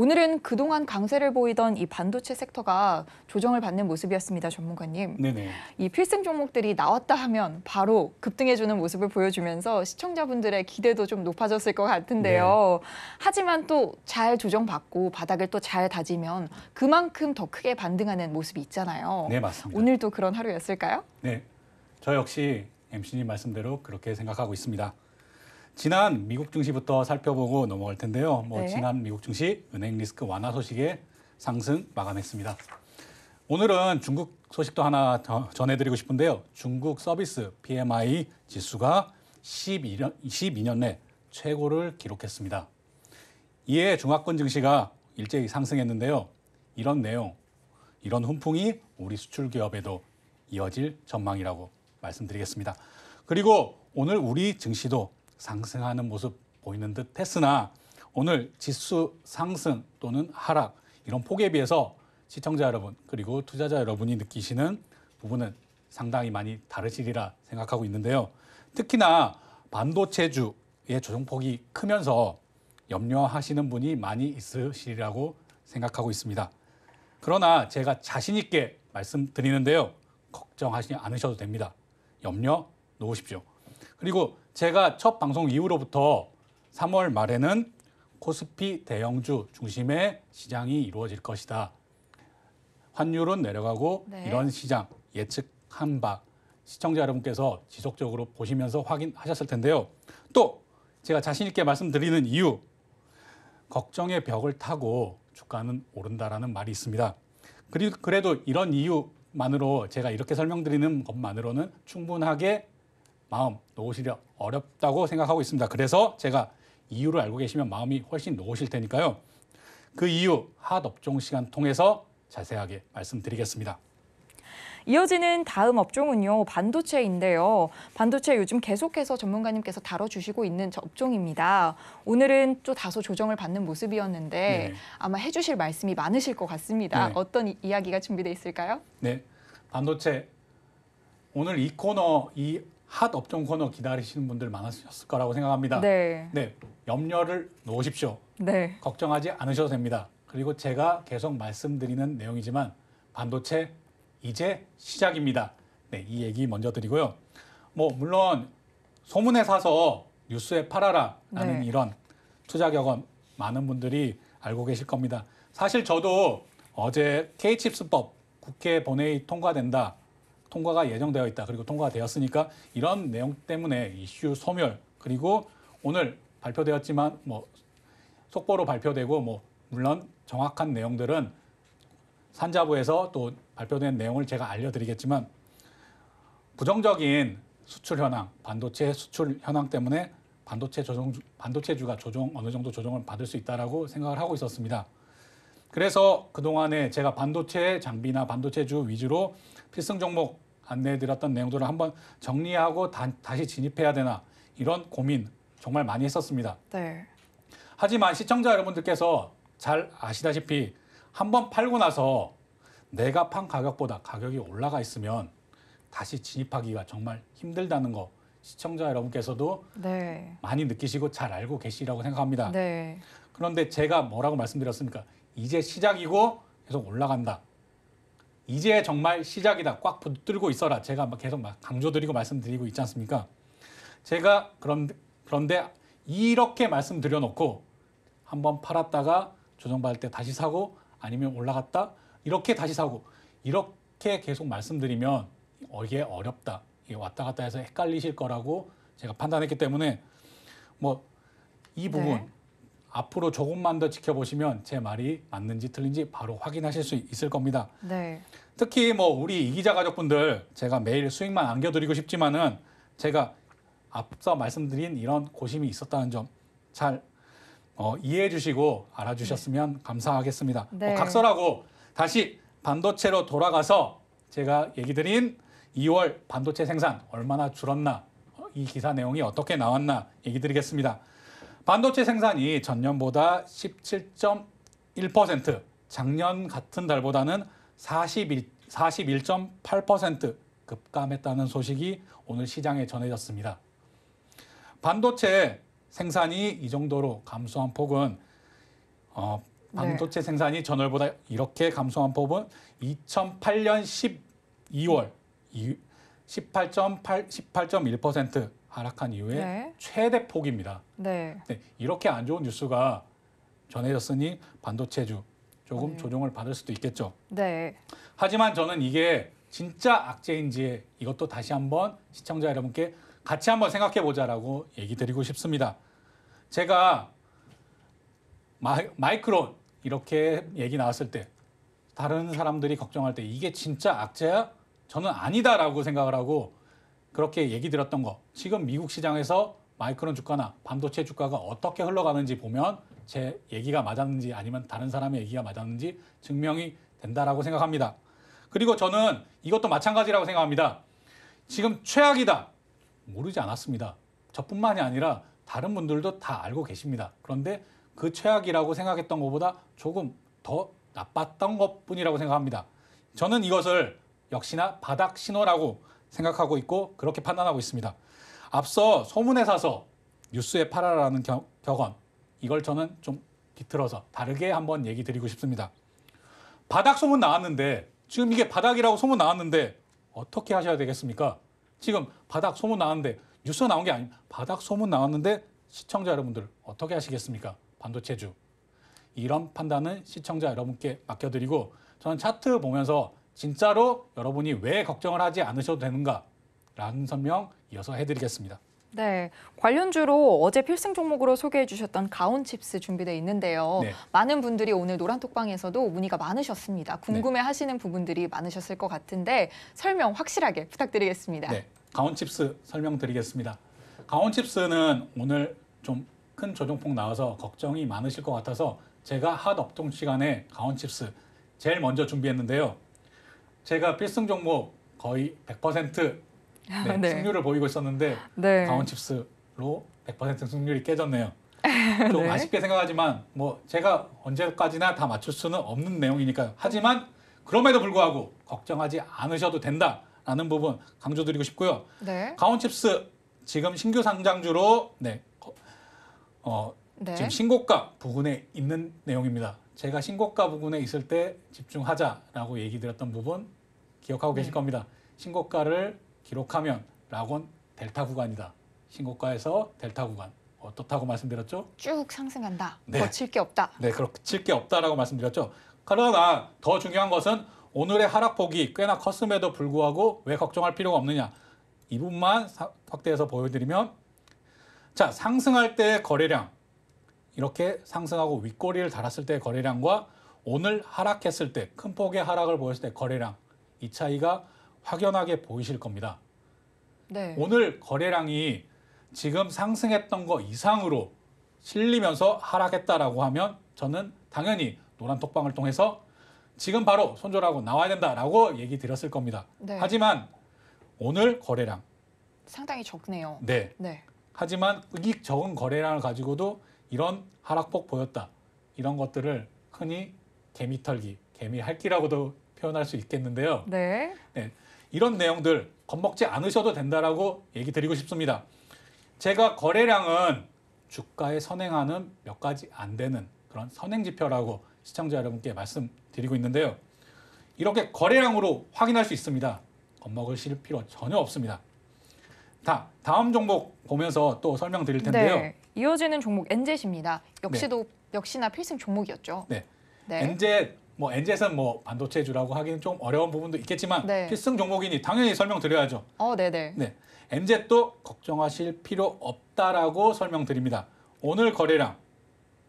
오늘은 그동안 강세를 보이던 이 반도체 섹터가 조정을 받는 모습이었습니다, 전문가님. 네네. 이 필승 종목들이 나왔다 하면 바로 급등해주는 모습을 보여주면서 시청자분들의 기대도 좀 높아졌을 것 같은데요. 네. 하지만 또 잘 조정받고 바닥을 또 잘 다지면 그만큼 더 크게 반등하는 모습이 있잖아요. 네, 맞습니다. 오늘도 그런 하루였을까요? 네, 저 역시 MC님 말씀대로 그렇게 생각하고 있습니다. 지난 미국 증시부터 살펴보고 넘어갈 텐데요. 뭐 네. 지난 미국 증시 은행 리스크 완화 소식에 상승 마감했습니다. 오늘은 중국 소식도 하나 전해드리고 싶은데요. 중국 서비스 PMI 지수가 12년, 12년 내 최고를 기록했습니다. 이에 종합권 증시가 일제히 상승했는데요. 이런 내용, 이런 훈풍이 우리 수출 기업에도 이어질 전망이라고 말씀드리겠습니다. 그리고 오늘 우리 증시도 상승하는 모습 보이는 듯 했으나 오늘 지수 상승 또는 하락 이런 폭에 비해서 시청자 여러분 그리고 투자자 여러분이 느끼시는 부분은 상당히 많이 다르시리라 생각하고 있는데요. 특히나 반도체주의 조정폭이 크면서 염려하시는 분이 많이 있으시리라고 생각하고 있습니다. 그러나 제가 자신 있게 말씀드리는데요. 걱정하시지 않으셔도 됩니다. 염려 놓으십시오. 그리고 제가 첫 방송 이후로부터 3월 말에는 코스피 대형주 중심의 시장이 이루어질 것이다. 환율은 내려가고 네. 이런 시장 예측한 바 시청자 여러분께서 지속적으로 보시면서 확인하셨을 텐데요. 또 제가 자신 있게 말씀드리는 이유 걱정의 벽을 타고 주가는 오른다라는 말이 있습니다. 그래도 이런 이유만으로 제가 이렇게 설명드리는 것만으로는 충분하게 마음 놓으시려 어렵다고 생각하고 있습니다. 그래서 제가 이유를 알고 계시면 마음이 훨씬 놓으실 테니까요. 그 이유 핫 업종 시간 통해서 자세하게 말씀드리겠습니다. 이어지는 다음 업종은요 반도체인데요. 반도체 요즘 계속해서 전문가님께서 다뤄주시고 있는 업종입니다. 오늘은 또 다소 조정을 받는 모습이었는데 네. 아마 해주실 말씀이 많으실 것 같습니다. 네. 어떤 이, 이야기가 준비되어 있을까요? 네, 반도체 오늘 이 코너 이핫 업종 코너 기다리시는 분들 많으셨을 거라고 생각합니다. 네. 네, 염려를 놓으십시오. 네. 걱정하지 않으셔도 됩니다. 그리고 제가 계속 말씀드리는 내용이지만 반도체 이제 시작입니다. 네, 이 얘기 먼저 드리고요. 뭐 물론 소문에 사서 뉴스에 팔아라라는 네. 이런 투자 격언 많은 분들이 알고 계실 겁니다. 사실 저도 어제 K칩스법 국회 본회의 통과된다 통과가 예정되어 있다. 그리고 통과가 되었으니까 이런 내용 때문에 이슈 소멸 그리고 오늘 발표되었지만 뭐 속보로 발표되고 뭐 물론 정확한 내용들은 산자부에서 또 발표된 내용을 제가 알려드리겠지만 부정적인 수출 현황, 반도체 수출 현황 때문에 반도체 조정 반도체주가 조정 어느 정도 조정을 받을 수 있다라고 생각을 하고 있었습니다. 그래서 그동안에 제가 반도체 장비나 반도체주 위주로 필승 종목 안내해드렸던 내용들을 한번 정리하고 다, 시 진입해야 되나 이런 고민 정말 많이 했었습니다. 네. 하지만 시청자 여러분들께서 잘 아시다시피 한번 팔고 나서 내가 판 가격보다 가격이 올라가 있으면 다시 진입하기가 정말 힘들다는 거 시청자 여러분께서도 네. 많이 느끼시고 잘 알고 계시라고 생각합니다. 네. 그런데 제가 뭐라고 말씀드렸습니까? 이제 시작이고 계속 올라간다. 이제 정말 시작이다. 꽉 붙들고 있어라. 제가 계속 강조드리고 말씀드리고 있지 않습니까? 제가 그런데, 그런데 이렇게 말씀드려 놓고 한번 팔았다가 조정받을 때 다시 사고 아니면 올라갔다 이렇게 다시 사고 이렇게 계속 말씀드리면 이게 어렵다. 이게 왔다 갔다 해서 헷갈리실 거라고 제가 판단했기 때문에 뭐 이 부분 네. 앞으로 조금만 더 지켜보시면 제 말이 맞는지 틀린지 바로 확인하실 수 있을 겁니다. 네. 특히 뭐 우리 이기자 가족분들 제가 매일 수익만 안겨드리고 싶지만은 제가 앞서 말씀드린 이런 고심이 있었다는 점잘 어, 이해해 주시고 알아주셨으면 네. 감사하겠습니다. 뭐 네. 어, 각설하고 다시 반도체로 돌아가서 제가 얘기 드린 2월 반도체 생산 얼마나 줄었나 어, 이 기사 내용이 어떻게 나왔나 얘기 드리겠습니다. 반도체 생산이 전년보다 17.1%, 작년 같은 달보다는 41, 41.8% 급감했다는 소식이 오늘 시장에 전해졌습니다. 반도체 생산이 이 정도로 감소한 폭은 어, 네. 반도체 네. 생산이 전월보다 이렇게 감소한 폭은 2008년 12월 18.8 18.1% 하락한 이후에 네. 최대 폭입니다. 네. 네, 이렇게 안 좋은 뉴스가 전해졌으니 반도체주 조금 네. 조정을 받을 수도 있겠죠. 네. 하지만 저는 이게 진짜 악재인지 이것도 다시 한번 시청자 여러분께 같이 한번 생각해 보자라고 얘기 드리고 싶습니다. 제가 마이, 크론 이렇게 얘기 나왔을 때 다른 사람들이 걱정할 때 이게 진짜 악재야? 저는 아니다라고 생각을 하고 그렇게 얘기 드렸던 거 지금 미국 시장에서 마이크론 주가나 반도체 주가가 어떻게 흘러가는지 보면 제 얘기가 맞았는지 아니면 다른 사람의 얘기가 맞았는지 증명이 된다라고 생각합니다. 그리고 저는 이것도 마찬가지라고 생각합니다. 지금 최악이다. 모르지 않았습니다. 저뿐만이 아니라 다른 분들도 다 알고 계십니다. 그런데 그 최악이라고 생각했던 것보다 조금 더 나빴던 것뿐이라고 생각합니다. 저는 이것을 역시나 바닥 신호라고 생각하고 있고 그렇게 판단하고 있습니다. 앞서 소문에 사서 뉴스에 팔아라는 겨, 격언 이걸 저는 좀 비틀어서 다르게 한번 얘기 드리고 싶습니다. 바닥 소문 나왔는데 지금 이게 바닥이라고 소문 나왔는데 어떻게 하셔야 되겠습니까? 지금 바닥 소문 나왔는데 뉴스 나온 게 아니고 바닥 소문 나왔는데 시청자 여러분들 어떻게 하시겠습니까? 반도체주 이런 판단은 시청자 여러분께 맡겨드리고 저는 차트 보면서 진짜로 여러분이 왜 걱정을 하지 않으셔도 되는가라는 설명 이어서 해드리겠습니다. 네, 관련주로 어제 필승 종목으로 소개해 주셨던 가온칩스 준비돼 있는데요. 네. 많은 분들이 오늘 노란톡방에서도 문의가 많으셨습니다. 궁금해 하시는 부분들이 많으셨을 것 같은데 설명 확실하게 부탁드리겠습니다. 네, 가온칩스 설명드리겠습니다. 가온칩스는 오늘 좀 큰 조정폭 나와서 걱정이 많으실 것 같아서 제가 핫 업종 시간에 가온칩스 제일 먼저 준비했는데요. 제가 필승 종목 거의 100% 네, 아, 네. 승률을 보이고 있었는데 네. 강원칩스로 100% 승률이 깨졌네요. 좀 네. 아쉽게 생각하지만 뭐 제가 언제까지나 다 맞출 수는 없는 내용이니까요. 하지만 그럼에도 불구하고 걱정하지 않으셔도 된다라는 부분 강조드리고 싶고요. 네. 강원칩스 지금 신규 상장주로 네, 어, 네. 지금 신고가 부근에 있는 내용입니다. 제가 신고가 부분에 있을 때 집중하자라고 얘기 드렸던 부분 기억하고 네. 계실 겁니다. 신고가를 기록하면 락원 델타 구간이다. 신고가에서 델타 구간 어떻다고 말씀드렸죠? 쭉 상승한다. 네. 거칠 게 없다. 네, 거칠 게 없다라고 말씀드렸죠. 그러나 더 중요한 것은 오늘의 하락폭이 꽤나 컸음에도 불구하고 왜 걱정할 필요가 없느냐. 이 부분만 확대해서 보여드리면 자 상승할 때의 거래량 이렇게 상승하고 윗꼬리를 달았을 때 거래량과 오늘 하락했을 때 큰 폭의 하락을 보였을 때 거래량 이 차이가 확연하게 보이실 겁니다. 네. 오늘 거래량이 지금 상승했던 거 이상으로 실리면서 하락했다라고 하면 저는 당연히 노란 톡방을 통해서 지금 바로 손절하고 나와야 된다라고 얘기 드렸을 겁니다. 네. 하지만 오늘 거래량 상당히 적네요. 네. 네. 하지만 이 적은 거래량을 가지고도 이런 하락폭 보였다. 이런 것들을 흔히 개미털기, 개미핥기라고도 표현할 수 있겠는데요. 네. 네. 이런 내용들 겁먹지 않으셔도 된다라고 얘기 드리고 싶습니다. 제가 거래량은 주가에 선행하는 몇 가지 안 되는 그런 선행 지표라고 시청자 여러분께 말씀드리고 있는데요. 이렇게 거래량으로 확인할 수 있습니다. 겁먹으실 필요 전혀 없습니다. 다, 다음 종목 보면서 또 설명드릴 텐데요. 네. 이어지는 종목 엔젯입니다. 역시도 네. 역시나 필승 종목이었죠. 네. 네. 엔젯 뭐 엔젯은 뭐 반도체주라고 하기는 좀 어려운 부분도 있겠지만 네. 필승 종목이니 당연히 설명드려야죠. 어, 네네. 네. 엔젯도 걱정하실 필요 없다라고 설명드립니다. 오늘 거래량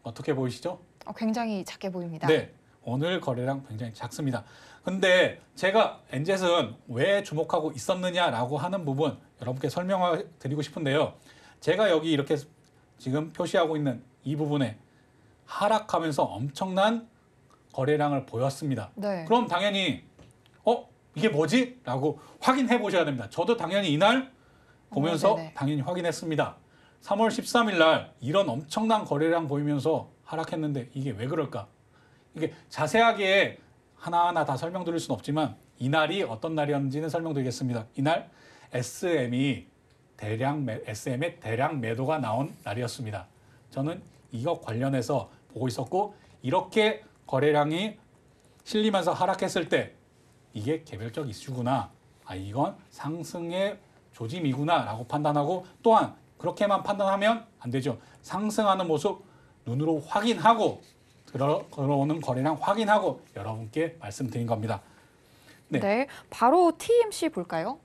어떻게 보이시죠? 어, 굉장히 작게 보입니다. 네. 오늘 거래량 굉장히 작습니다. 근데 제가 엔젯은 왜 주목하고 있었느냐라고 하는 부분 여러분께 설명을 드리고 싶은데요. 제가 여기 이렇게 지금 표시하고 있는 이 부분에 하락하면서 엄청난 거래량을 보였습니다. 네. 그럼 당연히 어 이게 뭐지? 라고 확인해 보셔야 됩니다. 저도 당연히 이날 보면서 네, 네, 네. 당연히 확인했습니다. 3월 13일 날 이런 엄청난 거래량 보이면서 하락했는데 이게 왜 그럴까? 이게 자세하게 하나하나 다 설명드릴 수는 없지만 이날이 어떤 날이었는지는 설명드리겠습니다. 이날 SM이 대량 매, SM의 대량 매도가 나온 날이었습니다. 저는 이거 관련해서 보고 있었고 이렇게 거래량이 실리면서 하락했을 때 이게 개별적 이슈구나. 아 이건 상승의 조짐이구나라고 판단하고 또한 그렇게만 판단하면 안 되죠. 상승하는 모습 눈으로 확인하고 들어오는 거래량 확인하고 여러분께 말씀드린 겁니다. 네. 네. 바로 TMC 볼까요?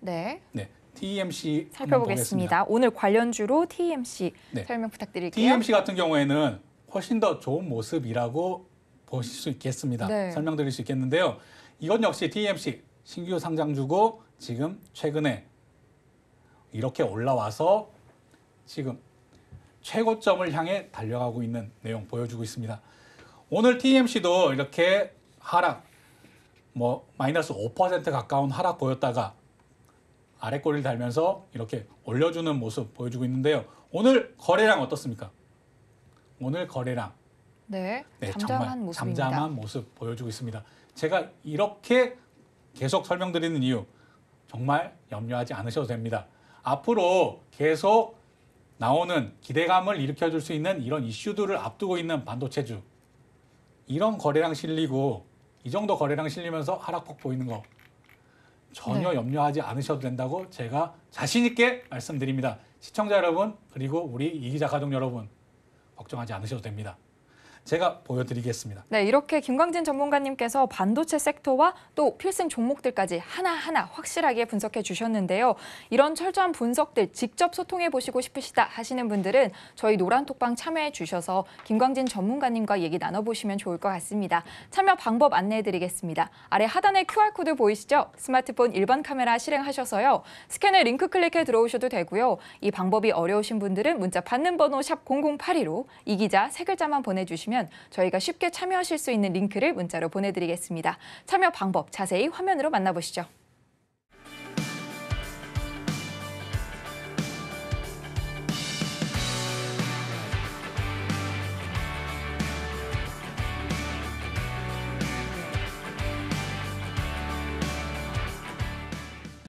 네. 네. TEMC 살펴보겠습니다. 오늘 관련주로 TEMC 네. 설명 부탁드릴게요. TEMC 같은 경우에는 훨씬 더 좋은 모습이라고 보실 수 있겠습니다. 네. 설명드릴 수 있겠는데요. 이건 역시 TEMC 신규 상장주고 지금 최근에 이렇게 올라와서 지금 최고점을 향해 달려가고 있는 내용 보여주고 있습니다. 오늘 TMC도 이렇게 하락, 뭐 마이너스 5% 가까운 하락 보였다가 아래 꼬리를 달면서 이렇게 올려주는 모습 보여주고 있는데요. 오늘 거래량 어떻습니까? 오늘 거래량. 네. 네 잠잠한 모습 잠잠한 모습 보여주고 있습니다. 제가 이렇게 계속 설명드리는 이유 정말 염려하지 않으셔도 됩니다. 앞으로 계속 나오는 기대감을 일으켜줄 수 있는 이런 이슈들을 앞두고 있는 반도체주 이런 거래량 실리고 이 정도 거래량 실리면서 하락폭 보이는 거 전혀 네. 염려하지 않으셔도 된다고 제가 자신 있게 말씀드립니다. 시청자 여러분 그리고 우리 이기자 가족 여러분 걱정하지 않으셔도 됩니다. 제가 보여드리겠습니다. 네, 이렇게 김광진 전문가님께서 반도체 섹터와 또 필승 종목들까지 하나하나 확실하게 분석해 주셨는데요. 이런 철저한 분석들 직접 소통해 보시고 싶으시다 하시는 분들은 저희 노란톡방 참여해 주셔서 김광진 전문가님과 얘기 나눠보시면 좋을 것 같습니다. 참여 방법 안내해 드리겠습니다. 아래 하단에 QR코드 보이시죠? 스마트폰 일반 카메라 실행하셔서요. 스캔을 링크 클릭해 들어오셔도 되고요. 이 방법이 어려우신 분들은 문자 받는 번호 샵 0082로 이 기자 세 글자만 보내주시면 있다면 저희가 쉽게 참여하실 수 있는 링크를 문자로 보내드리겠습니다. 참여 방법 자세히 화면으로 만나보시죠.